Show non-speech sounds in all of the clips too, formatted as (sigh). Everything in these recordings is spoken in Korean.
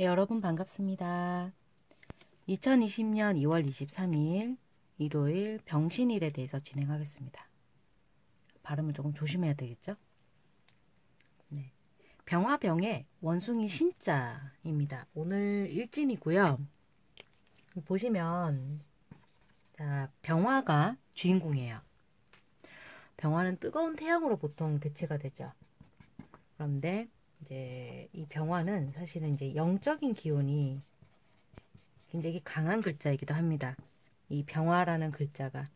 네, 여러분 반갑습니다. 2020년 2월 23일 일요일 병신일에 대해서 진행하겠습니다. 발음을 조금 조심해야 되겠죠? 네. 병화병의 원숭이 신자입니다. 오늘 일진이고요. 보시면 자, 병화가 주인공이에요. 병화는 뜨거운 태양으로 보통 대체가 되죠. 그런데 이제 이 병화는 사실은 이제 영적인 기운이 굉장히 강한 글자이기도 합니다. 이 병화라는 글자가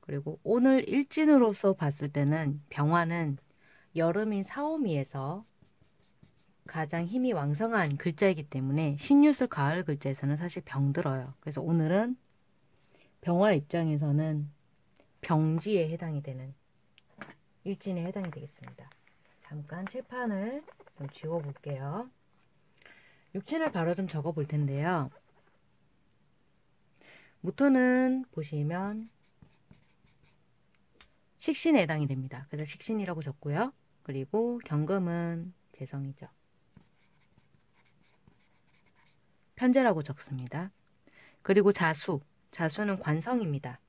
그리고 오늘 일진으로서 봤을 때는 병화는 여름인 사오미에서 가장 힘이 왕성한 글자이기 때문에 신유술 가을 글자에서는 사실 병들어요. 그래서 오늘은 병화 입장에서는 병지에 해당이 되는 일진에 해당이 되겠습니다. 잠깐 칠판을 좀 지워볼게요. 육친을 바로 좀 적어볼 텐데요. 무토는 보시면 식신에 해당이 됩니다. 그래서 식신이라고 적고요. 그리고 경금은 재성이죠. 편제라고 적습니다. 그리고 자수, 자수는 관성입니다.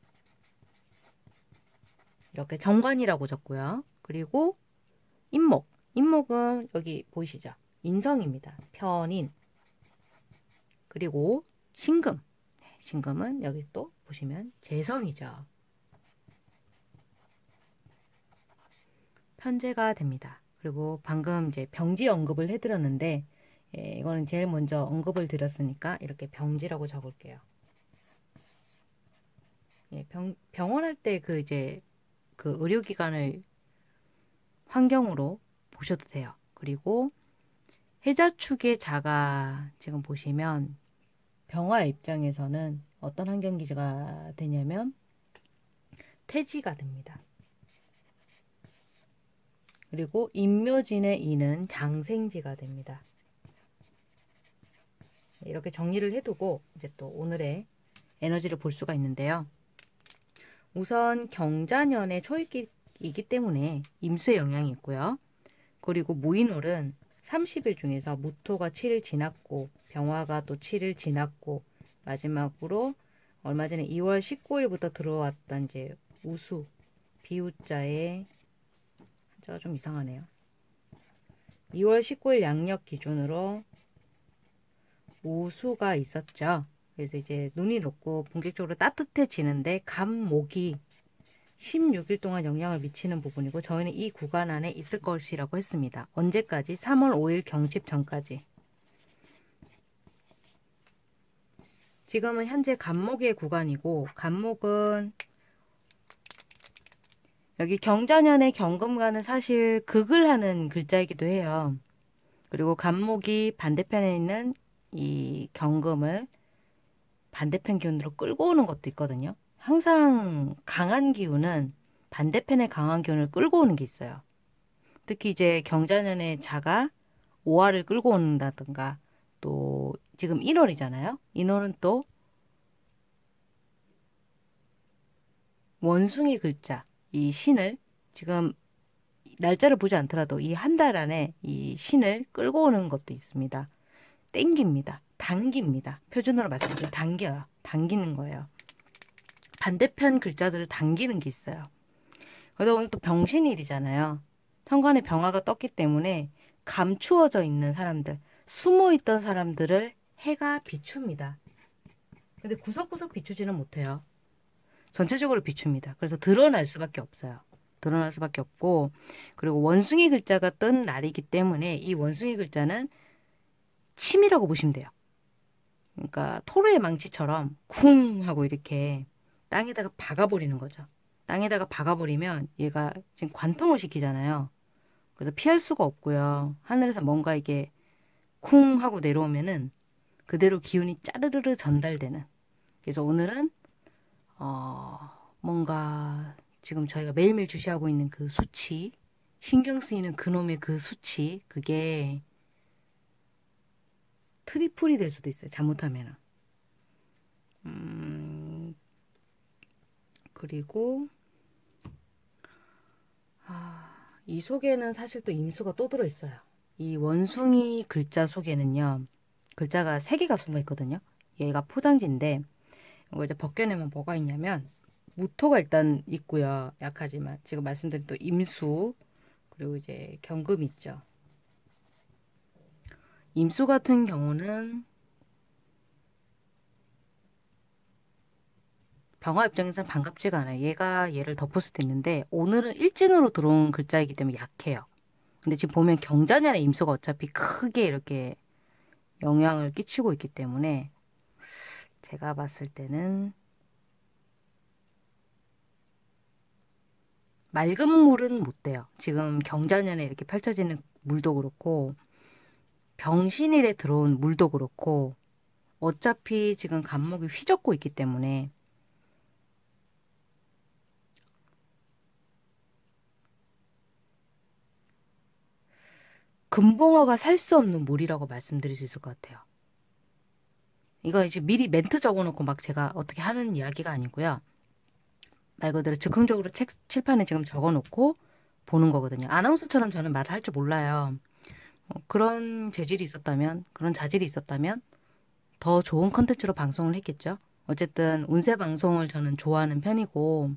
이렇게 정관이라고 적고요. 그리고 인목. 인목은 여기 보이시죠? 인성입니다. 편인. 그리고 신금. 네, 신금은 여기 또 보시면 재성이죠. 편제가 됩니다. 그리고 방금 이제 병지 언급을 해드렸는데 예, 이거는 제일 먼저 언급을 드렸으니까 이렇게 병지라고 적을게요. 예, 병, 병원 할때 그 이제 그 의료기관을 환경으로 보셔도 돼요. 그리고 해자축의 자가 지금 보시면 병화 입장에서는 어떤 환경기가 지 되냐면 태지가 됩니다. 그리고 인묘진의 이는 장생지가 됩니다. 이렇게 정리를 해두고 이제 또 오늘의 에너지를 볼 수가 있는데요. 우선 경자년의 초입기 이기 때문에 임수의 영향이 있고요. 그리고 모인월은 30일 중에서 무토가 7일 지났고 병화가 또 7일 지났고 마지막으로 얼마 전에 2월 19일부터 들어왔던 이제 우수 비우자의 한자가 좀 이상하네요. 2월 19일 양력 기준으로 우수가 있었죠. 그래서 이제 눈이 녹고 본격적으로 따뜻해지는데 감목이 16일 동안 영향을 미치는 부분이고 저희는 이 구간 안에 있을 것이라고 했습니다. 언제까지? 3월 5일 경칩 전까지. 지금은 현재 간목의 구간이고 간목은 여기 경자년의 경금과는 사실 극을 하는 글자이기도 해요. 그리고 간목이 반대편에 있는 이 경금을 반대편 기운으로 끌고 오는 것도 있거든요. 항상 강한 기운은 반대편의 강한 기운을 끌고 오는 게 있어요. 특히 이제 경자년의 자가 오화를 끌고 온다든가 또 지금 1월이잖아요. 인월은 또 원숭이 글자 이 신을 지금 날짜를 보지 않더라도 이 한 달 안에 이 신을 끌고 오는 것도 있습니다. 땡깁니다. 당깁니다. 표준어로 말씀드리면 당겨요. 당기는 거예요. 반대편 글자들을 당기는 게 있어요. 그래서 오늘 또 병신일이잖아요. 천간에 병화가 떴기 때문에 감추어져 있는 사람들, 숨어 있던 사람들을 해가 비춥니다. 근데 구석구석 비추지는 못해요. 전체적으로 비춥니다. 그래서 드러날 수밖에 없어요. 드러날 수밖에 없고 그리고 원숭이 글자가 뜬 날이기 때문에 이 원숭이 글자는 침이라고 보시면 돼요. 그러니까 토르의 망치처럼 쿵 하고 이렇게 땅에다가 박아버리는 거죠. 땅에다가 박아버리면 얘가 지금 관통을 시키잖아요. 그래서 피할 수가 없고요. 하늘에서 뭔가 이게 쿵 하고 내려오면은 그대로 기운이 짜르르르 전달되는. 그래서 오늘은 어 뭔가 지금 저희가 매일매일 주시하고 있는 그 수치, 신경 쓰이는 그놈의 그 수치, 그게 트리플이 될 수도 있어요. 잘못하면은. 음, 그리고 아, 이 속에는 사실 또 임수가 또 들어있어요. 이 원숭이 글자 속에는요. 글자가 세 개가 숨어 있거든요. 얘가 포장지인데 이거 이제 벗겨내면 뭐가 있냐면 무토가 일단 있고요. 약하지만 지금 말씀드린 또 임수 그리고 이제 경금 있죠. 임수 같은 경우는 병화 입장에서는 반갑지가 않아요. 얘가 얘를 덮을 수도 있는데 오늘은 일진으로 들어온 글자이기 때문에 약해요. 근데 지금 보면 경자년의 임수가 어차피 크게 이렇게 영향을 끼치고 있기 때문에 제가 봤을 때는 맑은 물은 못 돼요. 지금 경자년에 이렇게 펼쳐지는 물도 그렇고 병신일에 들어온 물도 그렇고 어차피 지금 감목이 휘젓고 있기 때문에 금붕어가 살 수 없는 물이라고 말씀드릴 수 있을 것 같아요. 이거 이제 미리 멘트 적어놓고 막 제가 어떻게 하는 이야기가 아니고요. 말 그대로 즉흥적으로 책 칠판에 지금 적어놓고 보는 거거든요. 아나운서처럼 저는 말을 할 줄 몰라요. 어, 그런 재질이 있었다면, 그런 자질이 있었다면 더 좋은 컨텐츠로 방송을 했겠죠. 어쨌든 운세 방송을 저는 좋아하는 편이고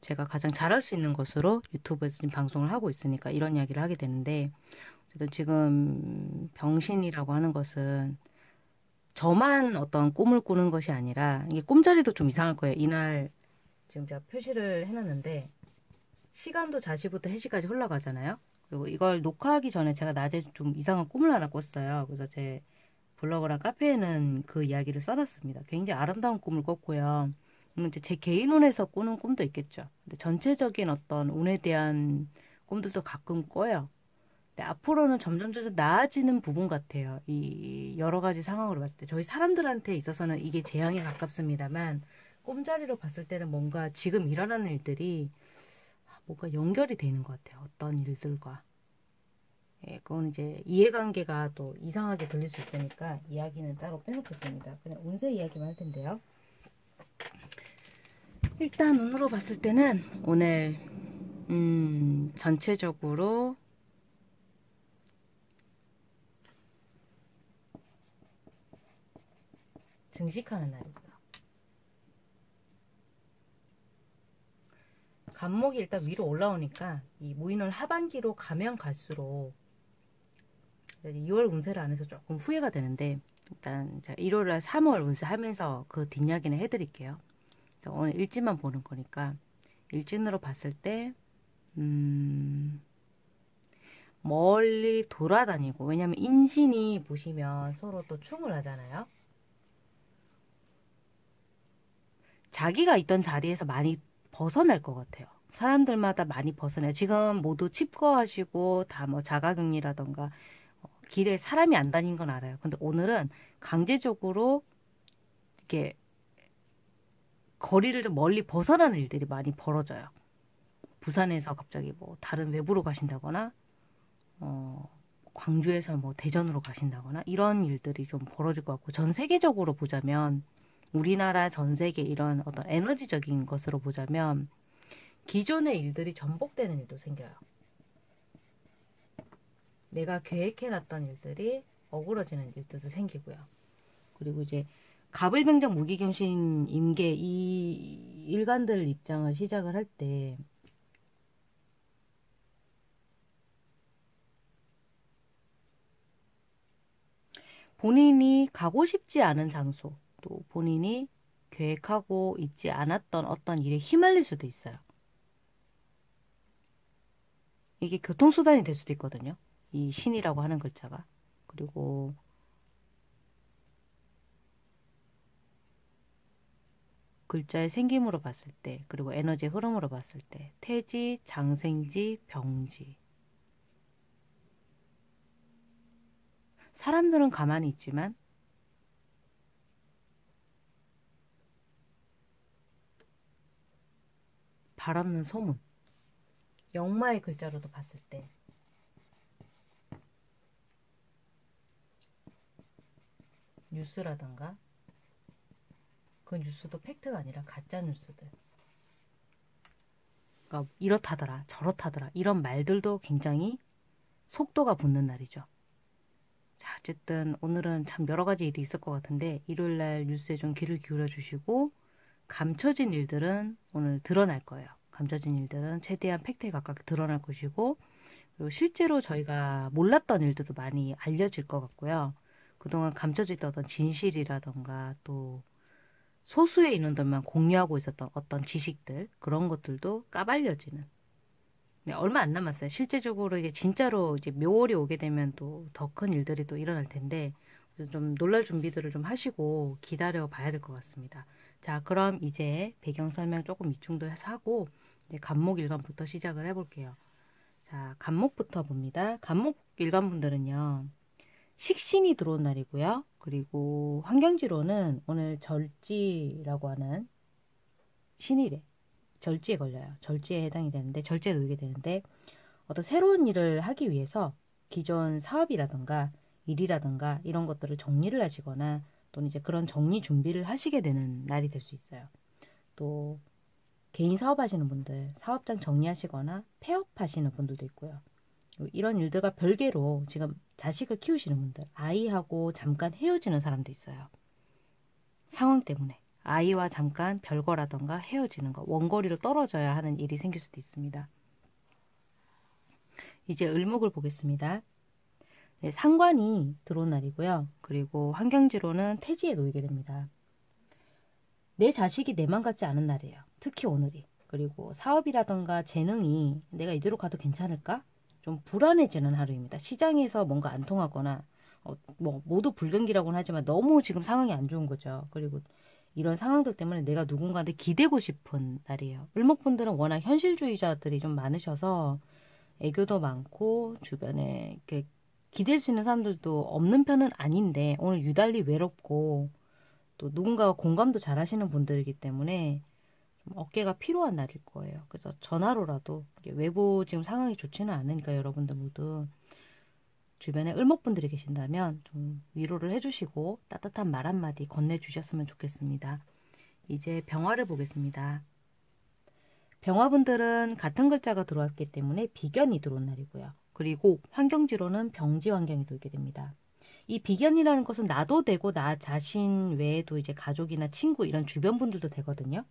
제가 가장 잘할 수 있는 것으로 유튜브에서 지금 방송을 하고 있으니까 이런 이야기를 하게 되는데 저도 지금 병신이라고 하는 것은 저만 어떤 꿈을 꾸는 것이 아니라 이게 꿈자리도 좀 이상할 거예요. 이날 지금 제가 표시를 해놨는데 시간도 자시부터 해시까지 흘러가잖아요. 그리고 이걸 녹화하기 전에 제가 낮에 좀 이상한 꿈을 하나 꿨어요. 그래서 제 블로그랑 카페에는 그 이야기를 써놨습니다. 굉장히 아름다운 꿈을 꿨고요. 이제 제 개인 운에서 꾸는 꿈도 있겠죠. 근데 전체적인 어떤 운에 대한 꿈들도 가끔 꿔요. 네, 앞으로는 점점 점점 나아지는 부분 같아요. 이 여러 가지 상황으로 봤을 때 저희 사람들한테 있어서는 이게 재앙에 가깝습니다만 꼼자리로 봤을 때는 뭔가 지금 일어나는 일들이 뭔가 연결이 되는 것 같아요. 어떤 일들과. 예, 그건 이제 이해관계가 또 이상하게 들릴 수 있으니까 이야기는 따로 빼놓겠습니다. 그냥 운세 이야기만 할 텐데요. 일단 운으로 봤을 때는 오늘 음, 전체적으로 증식하는 날이고요. 간목이 일단 위로 올라오니까 이 무인월 하반기로 가면 갈수록 2월 운세를 안 해서 조금 후회가 되는데 일단 1월날 3월 운세 하면서 그 뒷이야기는 해드릴게요. 오늘 일진만 보는 거니까 일진으로 봤을 때 음... 멀리 돌아다니고 왜냐면 인신이 보시면 서로 또 충을 하잖아요. 자기가 있던 자리에서 많이 벗어날 것 같아요. 사람들마다 많이 벗어나요. 지금 모두 칩거하시고 다 뭐 자가격리라던가 어, 길에 사람이 안 다닌 건 알아요. 근데 오늘은 강제적으로 이렇게 거리를 좀 멀리 벗어나는 일들이 많이 벌어져요. 부산에서 갑자기 뭐 다른 외부로 가신다거나 어 광주에서 뭐 대전으로 가신다거나 이런 일들이 좀 벌어질 것 같고 전 세계적으로 보자면 우리나라 전 세계 이런 어떤 에너지적인 것으로 보자면 기존의 일들이 전복되는 일도 생겨요. 내가 계획해놨던 일들이 어그러지는 일들도 생기고요. 그리고 이제 가불병장 무기경신 임계 이 일관들 입장을 시작을 할 때 본인이 가고 싶지 않은 장소 또 본인이 계획하고 있지 않았던 어떤 일에 휘말릴 수도 있어요. 이게 교통수단이 될 수도 있거든요. 이 신이라고 하는 글자가. 그리고 글자의 생김으로 봤을 때 그리고 에너지의 흐름으로 봤을 때 태지, 장생지, 병지 사람들은 가만히 있지만 바람는 소문 영마의 글자로도 봤을 때 뉴스라던가 그 뉴스도 팩트가 아니라 가짜 뉴스들 그러니까 이렇다더라 저렇다더라 이런 말들도 굉장히 속도가 붙는 날이죠 자 어쨌든 오늘은 참 여러 가지 일이 있을 것 같은데 일요일날 뉴스에 좀 귀를 기울여 주시고 감춰진 일들은 오늘 드러날 거예요. 감춰진 일들은 최대한 팩트에 가깝게 드러날 것이고 그리고 실제로 저희가 몰랐던 일들도 많이 알려질 것 같고요. 그동안 감춰져 있던 진실이라던가 또 소수의 인원들만 공유하고 있었던 어떤 지식들 그런 것들도 까발려지는 네, 얼마 안 남았어요. 실제적으로 이제 진짜로 이제 묘월이 오게 되면 또 더 큰 일들이 또 일어날 텐데 좀 놀랄 준비들을 좀 하시고 기다려 봐야 될 것 같습니다. 자, 그럼 이제 배경 설명 조금 이충도 해서 하고 이제 간목 일간부터 시작을 해볼게요. 자, 간목부터 봅니다. 간목 일간 분들은요. 식신이 들어온 날이고요. 그리고 환경지로는 오늘 절지라고 하는 신일에 절지에 걸려요. 절지에 해당이 되는데 절제에 놓이게 되는데 어떤 새로운 일을 하기 위해서 기존 사업이라든가 일이라든가 이런 것들을 정리를 하시거나 또는 이제 그런 정리 준비를 하시게 되는 날이 될 수 있어요. 또 개인 사업하시는 분들, 사업장 정리하시거나 폐업하시는 분들도 있고요. 뭐 이런 일들과 별개로 지금 자식을 키우시는 분들, 아이하고 잠깐 헤어지는 사람도 있어요. 상황 때문에 아이와 잠깐 별거라던가 헤어지는 거, 원거리로 떨어져야 하는 일이 생길 수도 있습니다. 이제 을목을 보겠습니다. 네, 상관이 들어온 날이고요. 그리고 환경지로는 태지에 놓이게 됩니다. 내 자식이 내맘 같지 않은 날이에요. 특히 오늘이. 그리고 사업이라던가 재능이 내가 이대로 가도 괜찮을까? 좀 불안해지는 하루입니다. 시장에서 뭔가 안 통하거나 어, 뭐 모두 불경기라고는 하지만 너무 지금 상황이 안 좋은 거죠. 그리고 이런 상황들 때문에 내가 누군가한테 기대고 싶은 날이에요. 을목분들은 워낙 현실주의자들이 좀 많으셔서 애교도 많고 주변에 이렇게 기댈 수 있는 사람들도 없는 편은 아닌데 오늘 유달리 외롭고 또 누군가와 공감도 잘 하시는 분들이기 때문에 어깨가 필요한 날일 거예요. 그래서 전화로라도 외부 지금 상황이 좋지는 않으니까 여러분들 모두 주변에 을목분들이 계신다면 좀 위로를 해주시고 따뜻한 말 한마디 건네주셨으면 좋겠습니다. 이제 병화를 보겠습니다. 병화분들은 같은 글자가 들어왔기 때문에 비견이 들어온 날이고요. 그리고 환경지로는 병지 환경이 돌게 됩니다. 이 비견이라는 것은 나도 되고 나 자신 외에도 이제 가족이나 친구 이런 주변 분들도 되거든요.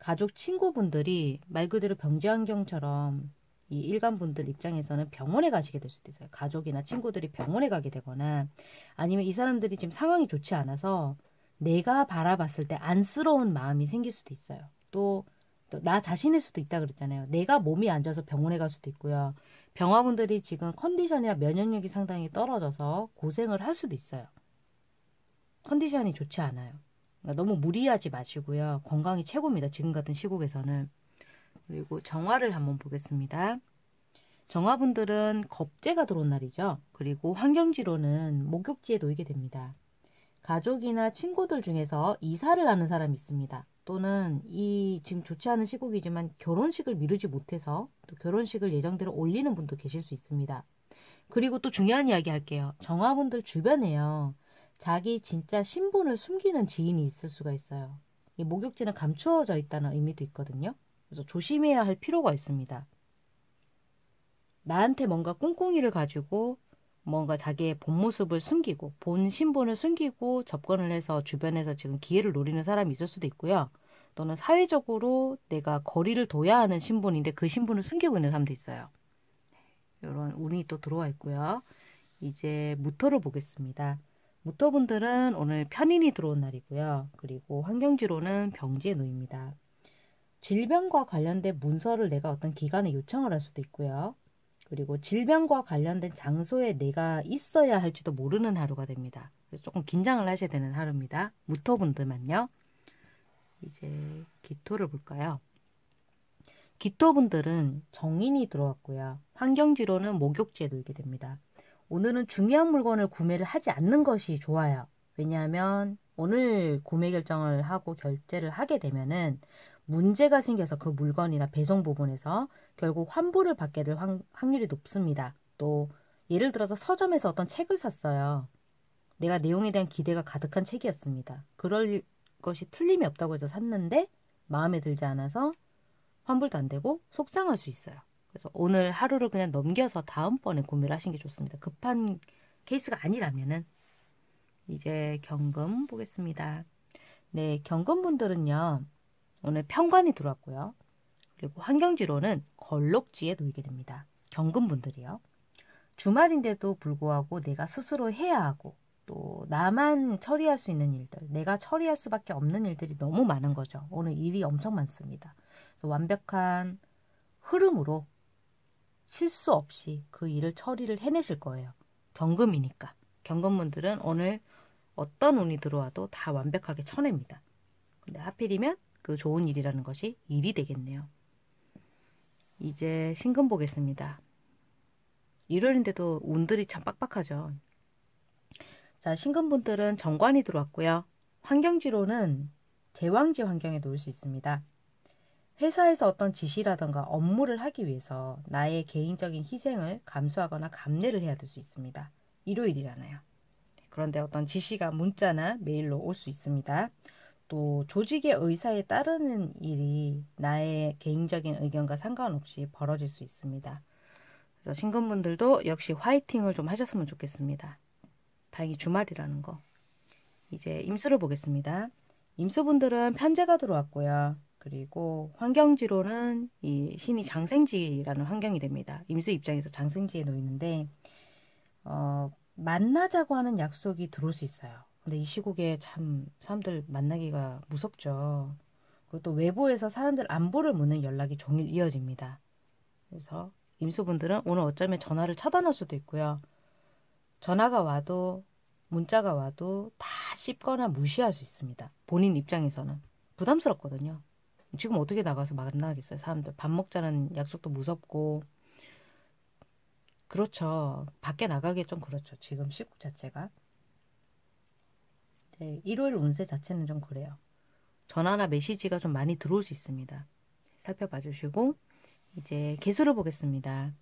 가족 친구분들이 말 그대로 병지 환경처럼 이 일간분들 입장에서는 병원에 가시게 될 수도 있어요. 가족이나 친구들이 병원에 가게 되거나 아니면 이 사람들이 지금 상황이 좋지 않아서 내가 바라봤을 때 안쓰러운 마음이 생길 수도 있어요. 또나 자신일 수도 있다 그랬잖아요. 내가 몸이 안 좋아서 병원에 갈 수도 있고요. 병화분들이 지금 컨디션이나 면역력이 상당히 떨어져서 고생을 할 수도 있어요. 컨디션이 좋지 않아요. 그러니까 너무 무리하지 마시고요. 건강이 최고입니다. 지금 같은 시국에서는. 그리고 정화를 한번 보겠습니다. 정화분들은 겁재가 들어온 날이죠. 그리고 환경지로는 목욕지에 놓이게 됩니다. 가족이나 친구들 중에서 이사를 하는 사람이 있습니다. 또는 이 지금 좋지 않은 시국이지만 결혼식을 미루지 못해서 또 결혼식을 예정대로 올리는 분도 계실 수 있습니다. 그리고 또 중요한 이야기 할게요. 정화분들 주변에요. 자기 진짜 신분을 숨기는 지인이 있을 수가 있어요. 이 목욕지는 감추어져 있다는 의미도 있거든요. 그래서 조심해야 할 필요가 있습니다. 나한테 뭔가 꿍꿍이를 가지고 뭔가 자기의 본 모습을 숨기고 본 신분을 숨기고 접근을 해서 주변에서 지금 기회를 노리는 사람이 있을 수도 있고요. 또는 사회적으로 내가 거리를 둬야 하는 신분인데 그 신분을 숨기고 있는 사람도 있어요. 이런 운이 또 들어와 있고요. 이제 무토를 보겠습니다. 무토분들은 오늘 편인이 들어온 날이고요. 그리고 환경지로는 병지의 노입니다. 질병과 관련된 문서를 내가 어떤 기관에 요청을 할 수도 있고요. 그리고 질병과 관련된 장소에 내가 있어야 할지도 모르는 하루가 됩니다. 그래서 조금 긴장을 하셔야 되는 하루입니다. 무토분들만요. 이제 기토를 볼까요? 기토분들은 정인이 들어왔고요. 환경지로는 목욕지에 놓이게 됩니다. 오늘은 중요한 물건을 구매를 하지 않는 것이 좋아요. 왜냐하면 오늘 구매 결정을 하고 결제를 하게 되면은 문제가 생겨서 그 물건이나 배송 부분에서 결국 환불을 받게 될 확, 확률이 높습니다. 또 예를 들어서 서점에서 어떤 책을 샀어요. 내가 내용에 대한 기대가 가득한 책이었습니다. 그럴 것이 틀림이 없다고 해서 샀는데 마음에 들지 않아서 환불도 안 되고 속상할 수 있어요. 그래서 오늘 하루를 그냥 넘겨서 다음번에 구매를 하신 게 좋습니다. 급한 케이스가 아니라면은 이제 경금 보겠습니다. 네, 경금분들은요. 오늘 평관이 들어왔고요. 그리고 환경지로는 걸록지에 놓이게 됩니다. 경금분들이요. 주말인데도 불구하고 내가 스스로 해야 하고 또 나만 처리할 수 있는 일들, 내가 처리할 수밖에 없는 일들이 너무 많은 거죠. 오늘 일이 엄청 많습니다. 그래서 완벽한 흐름으로 실수 없이 그 일을 처리를 해내실 거예요. 경금이니까. 경금분들은 오늘 어떤 운이 들어와도 다 완벽하게 쳐냅니다. 근데 하필이면 그 좋은 일이라는 것이 일이 되겠네요. 이제 신금 보겠습니다. 일요일인데도 운들이 참 빡빡하죠. 자, 신금분들은 정관이 들어왔고요. 환경지로는 제왕지 환경에 놓을 수 있습니다. 회사에서 어떤 지시라던가 업무를 하기 위해서 나의 개인적인 희생을 감수하거나 감내를 해야 될 수 있습니다. 일요일이잖아요. 그런데 어떤 지시가 문자나 메일로 올 수 있습니다. 또 조직의 의사에 따르는 일이 나의 개인적인 의견과 상관없이 벌어질 수 있습니다. 그래서 신근분들도 역시 화이팅을 좀 하셨으면 좋겠습니다. 다행히 주말이라는 거. 이제 임수를 보겠습니다. 임수분들은 편제가 들어왔고요. 그리고 환경지로는 이 신이 장생지라는 환경이 됩니다. 임수 입장에서 장생지에 놓이는데 어, 만나자고 하는 약속이 들어올 수 있어요. 근데 이 시국에 참 사람들 만나기가 무섭죠. 그것도 외부에서 사람들 안부를 묻는 연락이 종일 이어집니다. 그래서 임수분들은 오늘 어쩌면 전화를 차단할 수도 있고요. 전화가 와도 문자가 와도 다 씹거나 무시할 수 있습니다. 본인 입장에서는 부담스럽거든요. 지금 어떻게 나가서 만나겠어요, 사람들. 밥 먹자는 약속도 무섭고. 그렇죠. 밖에 나가기 좀 그렇죠. 지금 시국 자체가. 네, 일요일 운세 자체는 좀 그래요. 전화나 메시지가 좀 많이 들어올 수 있습니다. 살펴봐 주시고 이제 개수를 보겠습니다.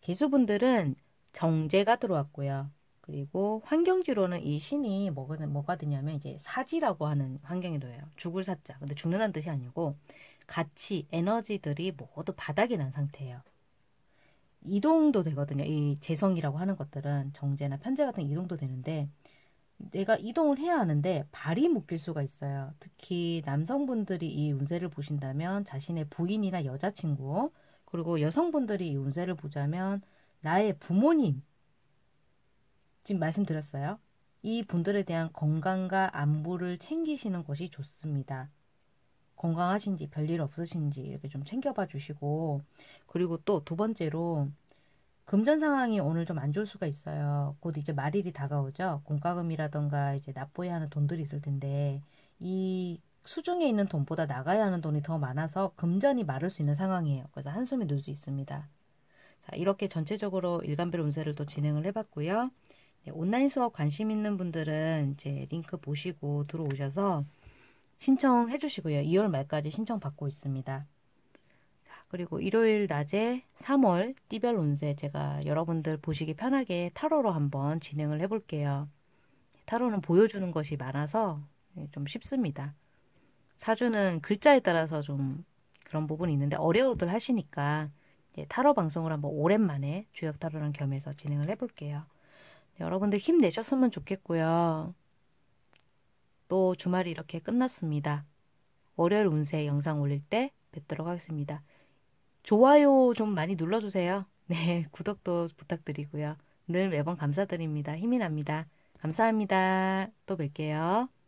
개수분들은 정제가 들어왔고요. 그리고 환경지로는 이 신이 뭐가, 뭐가 되냐면 이제 사지라고 하는 환경이 돼요. 죽을 사자. 근데 죽는다는 뜻이 아니고 같이 에너지들이 모두 바닥이 난 상태예요. 이동도 되거든요. 이 재성이라고 하는 것들은 정제나 편제 같은 이동도 되는데 내가 이동을 해야 하는데 발이 묶일 수가 있어요. 특히 남성분들이 이 운세를 보신다면 자신의 부인이나 여자친구, 그리고 여성분들이 이 운세를 보자면 나의 부모님, 지금 말씀드렸어요. 이 분들에 대한 건강과 안부를 챙기시는 것이 좋습니다. 건강하신지 별일 없으신지 이렇게 좀 챙겨봐 주시고, 그리고 또 두 번째로 금전 상황이 오늘 좀 안 좋을 수가 있어요. 곧 이제 말일이 다가오죠. 공과금이라던가 이제 납부해야 하는 돈들이 있을 텐데 이 수중에 있는 돈보다 나가야 하는 돈이 더 많아서 금전이 마를 수 있는 상황이에요. 그래서 한숨이 늘 수 있습니다. 자, 이렇게 전체적으로 일간별 운세를 또 진행을 해봤고요. 네, 온라인 수업 관심 있는 분들은 이제 링크 보시고 들어오셔서 신청해 주시고요. 2월 말까지 신청 받고 있습니다. 그리고 일요일 낮에 3월 띠별 운세 제가 여러분들 보시기 편하게 타로로 한번 진행을 해볼게요. 타로는 보여주는 것이 많아서 예, 좀 쉽습니다. 사주는 글자에 따라서 좀 그런 부분이 있는데 어려워들 하시니까 예, 타로 방송을 한번 오랜만에 주역 타로랑 겸해서 진행을 해볼게요. 여러분들 힘내셨으면 좋겠고요. 또 주말이 이렇게 끝났습니다. 월요일 운세 영상 올릴 때 뵙도록 하겠습니다. 좋아요 좀 많이 눌러주세요. (laughs) 네, 구독도 부탁드리고요. 늘 매번 감사드립니다. 힘이 납니다. 감사합니다. 또 뵐게요.